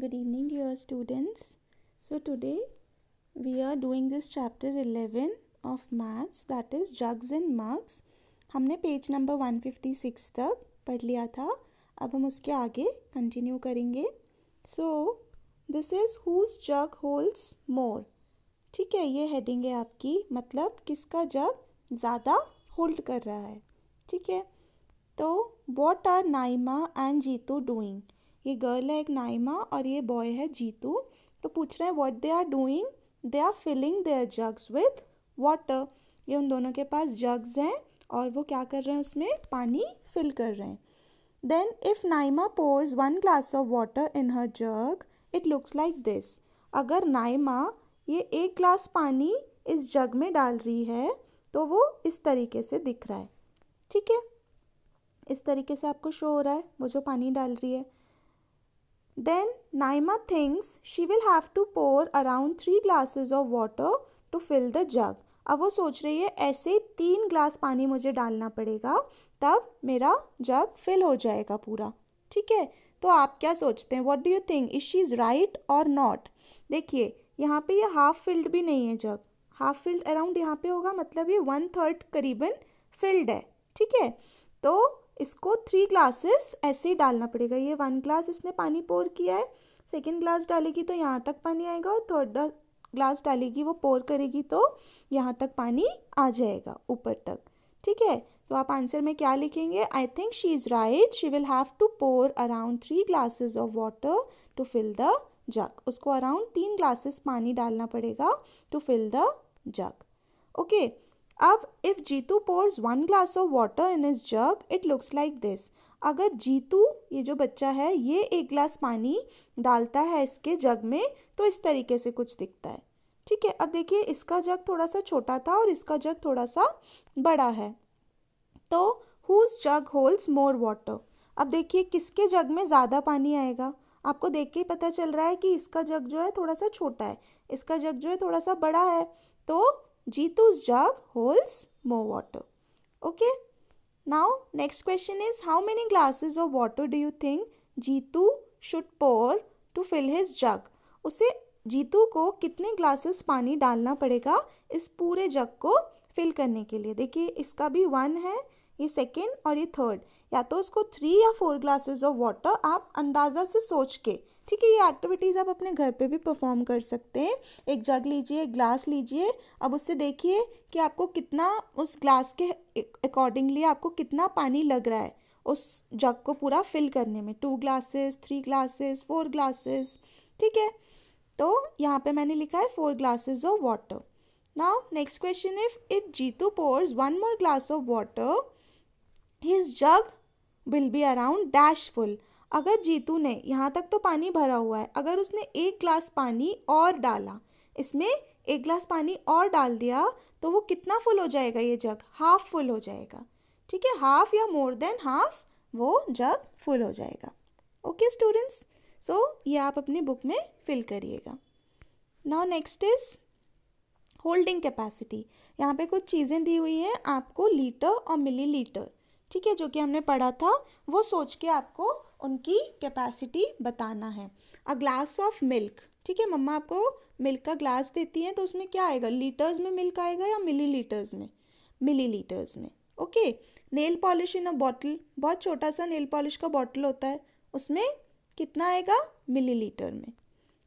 good evening dear students so today we are doing this chapter 11 of maths that is jugs and mugs हमने page number 156 तक पढ़ लिया था अब हम उसके आगे कंटिन्यू करेंगे so this is whose jug holds more ठीक है ये हेडिंग है आपकी मतलब किसका जग ज़्यादा होल्ड कर रहा है ठीक है तो what are Naima and Jitu doing ये गर्ल है एक नाइमा और ये बॉय है जीतू तो पूछ रहे हैं what they are doing they are filling their jugs with water ये उन दोनों के पास जग्स हैं और वो क्या कर रहे हैं उसमें पानी फिल कर रहे हैं then if Naima pours one glass of water in her jug it looks like this अगर नाइमा ये एक ग्लास पानी इस जग में डाल रही है तो वो इस तरीके से दिख रहा है ठीक है इस तरीके से आपको शो हो रहा है वो जो पानी डाल रही है Then Naima thinks she will have to pour around three glasses of water to fill the jug. अब वो सोच रही है ऐसे तीन ग्लास पानी मुझे डालना पड़ेगा तब मेरा जग फिल हो जाएगा पूरा ठीक है तो आप क्या सोचते हैं what do you think is she is right और नॉट देखिए यहाँ पे ये हाफ फिल्ड भी नहीं है जग हाफ फिल्ड अराउंड यहाँ पे होगा मतलब ये वन थर्ड करीबन फिल्ड है ठीक है तो इसको थ्री ग्लासेस ऐसे ही डालना पड़ेगा ये वन ग्लास इसने पानी पोर किया है सेकेंड ग्लास डालेगी तो यहाँ तक पानी आएगा और थर्ड ग्लास डालेगी वो पोर करेगी तो यहाँ तक पानी आ जाएगा ऊपर तक ठीक है तो आप आंसर में क्या लिखेंगे I think she is right she will have to pour around three glasses of water to fill the jug उसको अराउंड तीन ग्लासेस पानी डालना पड़ेगा to fill the jug okay okay, अब if Jitu pours one glass of water in his jug it looks like this अगर जीतू ये जो बच्चा है ये एक ग्लास पानी डालता है इसके जग में तो इस तरीके से कुछ दिखता है ठीक है अब देखिए इसका जग थोड़ा सा छोटा था और इसका जग थोड़ा सा बड़ा है तो whose jug holds more water अब देखिए किसके जग में ज़्यादा पानी आएगा आपको देख के ही पता चल रहा है कि इसका जग जो है थोड़ा सा छोटा है इसका जग जो है थोड़ा सा बड़ा है तो Jitu's jug holds more water. Okay. Now, next question is how many glasses of water do you think Jitu should pour to fill his jug? उसे जीतू को कितने ग्लासेस पानी डालना पड़ेगा इस पूरे जग को फिल करने के लिए देखिए इसका भी वन है ये सेकेंड और ये थर्ड या तो उसको थ्री या फोर ग्लासेस ऑफ वाटर आप अंदाज़ा से सोच के ठीक है ये एक्टिविटीज़ आप अपने घर पे भी परफॉर्म कर सकते हैं एक जग लीजिए एक ग्लास लीजिए अब उससे देखिए कि आपको कितना उस ग्लास के अकॉर्डिंगली आपको कितना पानी लग रहा है उस जग को पूरा फिल करने में two glasses three glasses four glasses ठीक है तो यहाँ पे मैंने लिखा है four glasses of water now next question if if Jitu pours one more glass of water his jug will be around dash full अगर जीतू ने यहाँ तक तो पानी भरा हुआ है अगर उसने एक ग्लास पानी और डाला इसमें एक ग्लास पानी और डाल दिया तो वो कितना फुल हो जाएगा ये जग हाफ फुल हो जाएगा ठीक है हाफ या मोर देन हाफ वो जग फुल हो जाएगा ओके स्टूडेंट्स सो ये आप अपनी बुक में फिल करिएगा now next is holding capacity यहाँ पे कुछ चीज़ें दी हुई हैं आपको लीटर और मिलीलीटर ठीक है जो कि हमने पढ़ा था वो सोच के आपको उनकी कैपेसिटी बताना है अ ग्लास ऑफ मिल्क ठीक है मम्मा आपको मिल्क का ग्लास देती हैं तो उसमें क्या आएगा लीटर्स में मिल्क आएगा या मिली लीटर्स में मिली लीटर्स में okay nail polish in a bottle बहुत छोटा सा नेल पॉलिश का बॉटल होता है उसमें कितना आएगा मिली लीटर में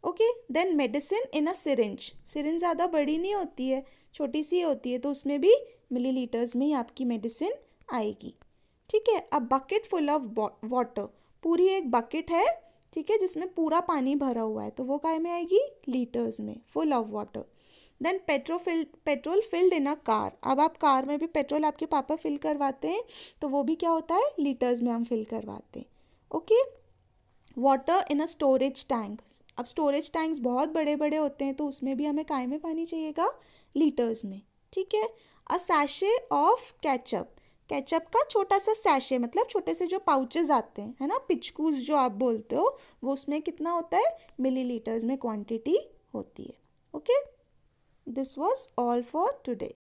okay then medicine in a syringe syringe ज़्यादा बड़ी नहीं होती है छोटी सी होती है तो उसमें भी मिली लीटर्स में ही आपकी मेडिसिन आएगी ठीक है अब बकेट फुल ऑफ वाटर पूरी एक बकेट है ठीक है जिसमें पूरा पानी भरा हुआ है तो वो काय में आएगी लीटर्स में full of water then petrol filled petrol filled in a car अब आप कार में भी पेट्रोल आपके पापा फिल करवाते हैं तो वो भी क्या होता है लीटर्स में हम फिल करवाते हैं okay water in a storage tank अब स्टोरेज टैंक्स बहुत बड़े बड़े होते हैं तो उसमें भी हमें काय में पानी चाहिएगा लीटर्स में ठीक है a sachet of ketchup ketchup का छोटा सा सैशे मतलब छोटे से जो पाउचेज आते हैं है ना पिचकूस जो आप बोलते हो वो उसमें कितना होता है मिलीलीटर्स में क्वांटिटी होती है okay this was all for today